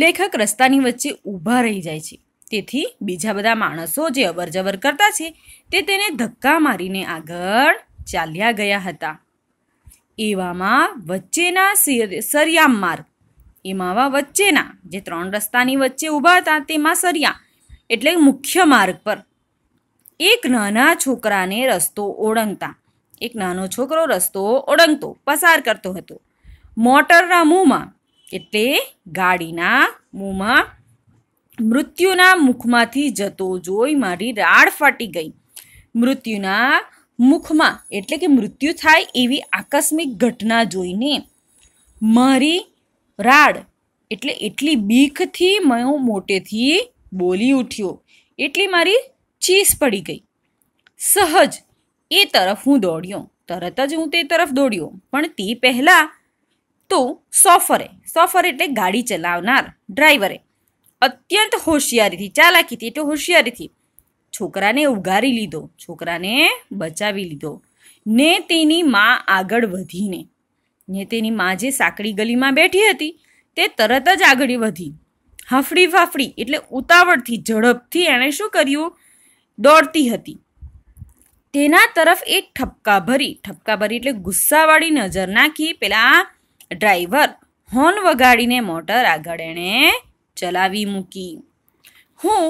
લેખક રસ્તાની વચ્ચે ઊભા રહી જાય છે તેથી બીજા બધા માણસો જે અવરજવર કરતા છે તે તેને ધક્કા મારીને આગળ ચાલ્યા ગયા હતા એવામાં વચ્ચેના સરિયામ માર્ગ એમાં વચ્ચેના જે ત્રણ રસ્તાની વચ્ચે ઊભા હતા તેમાં સરિયા એટલે મુખ્ય માર્ગ પર એક નાના છોકરાને રસ્તો ઓળંગતા એક નાનો છોકરો રસ્તો ઓળંગતો પસાર કરતો હતો મોટરના મોંમાં એટલે ગાડીના મોંમાં મૃત્યુના મુખમાંથી જતો જોઈ મારી રાડ ફાટી ગઈ મૃત્યુના મુખમાં એટલે કે મૃત્યુ થાય એવી આકસ્મિક ઘટના જોઈને મારી રાડ એટલે એટલી બીકથી હું મોટેથી બોલી ઉઠ્યો એટલી મારી ચીસ પડી ગઈ સહજ એ તરફ હું દોડ્યો તરત જ હું તે તરફ દોડ્યો પણ તે પહેલાં તો સોફરે સોફર એટલે ગાડી ચલાવનાર ડ્રાઈવરે અત્યંત હોશિયારીથી ચાલાકીથી એટલે હોશિયારીથી છોકરાને ઉગારી લીધો છોકરાને બચાવી લીધો ને તેની મા આગળ વધીને ને તેની મા જે સાંકડી ગલીમાં બેઠી હતી તે તરત જ આગળ વધી હાફડી ફાફડી એટલે ઉતાવળથી ઝડપથી એણે શું કર્યું દોડતી હતી તેના તરફ એ ઠપકાભરી ઠપકાભરી એટલે ગુસ્સાવાળી નજર નાખી પેલા ડ્રાઈવર હોર્ન વગાડીને મોટર આગળ એણે ચલાવી મૂકી હું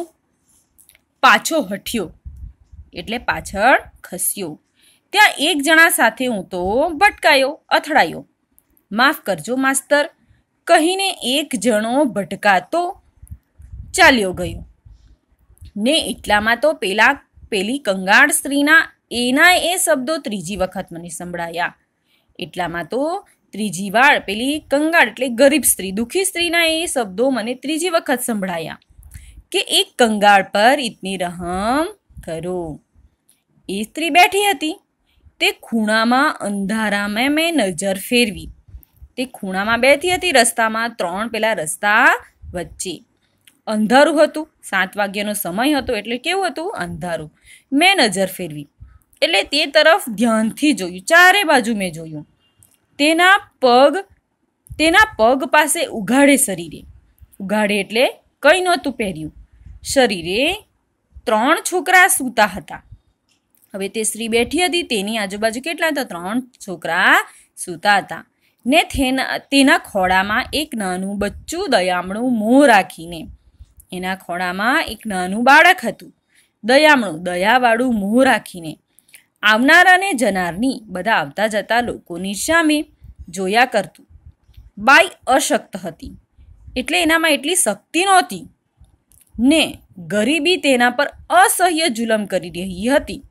પાછો હટ્યો એટલે પાછળ ખસ્યો ત્યાં એક જણા સાથે હું તો ભટકાયો અથડાયો માફ કરજો માસ્તર કહીને એક જણો ભટકાતો ચાલ્યો ગયો ને એટલામાં તો પેલા પેલી કંગાળ સ્ત્રીના એના એ શબ્દો ત્રીજી વખત મને સંભળાયા એટલામાં તો ત્રીજી વાર પેલી કંગાળ એટલે ગરીબ સ્ત્રી દુઃખી સ્ત્રીના એ શબ્દો મને ત્રીજી વખત સંભળાયા કે એક કંગાળ પર ઇતની રહમ કરો એ સ્ત્રી બેઠી હતી તે ખૂણામાં અંધારામાં મેં નજર ફેરવી તે ખૂણામાં બેઠી હતી રસ્તામાં ત્રણ પેલા રસ્તા વચ્ચે અંધારું હતું સાત વાગ્યાનો સમય હતો એટલે કેવું હતું અંધારું મેં નજર ફેરવી એટલે તે તરફ ધ્યાનથી જોયું ચારે બાજુ મેં જોયું તેના પગ તેના પગ પાસે ઉઘાડે શરીરે ઉઘાડે એટલે કંઈ નહોતું પહેર્યું શરીરે ત્રણ છોકરા સૂતા હતા હવે તે સ્ત્રી બેઠી હતી તેની આજુબાજુ કેટલા હતા ત્રણ છોકરા સૂતા હતા ને તેના તેના ખોળામાં એક નાનું બચ્ચું દયામણું મોં રાખીને એના ખોળામાં એક નાનું બાળક હતું દયામણું દયાવાળું મોં રાખીને આવનારાને અને જનારની બધા આવતા જતા લોકોની સામે જોયા કરતું બાઈ અશક્ત હતી એટલે એનામાં એટલી શક્તિ નહોતી ને ગરીબી તેના પર અસહ્ય જુલમ કરી રહી હતી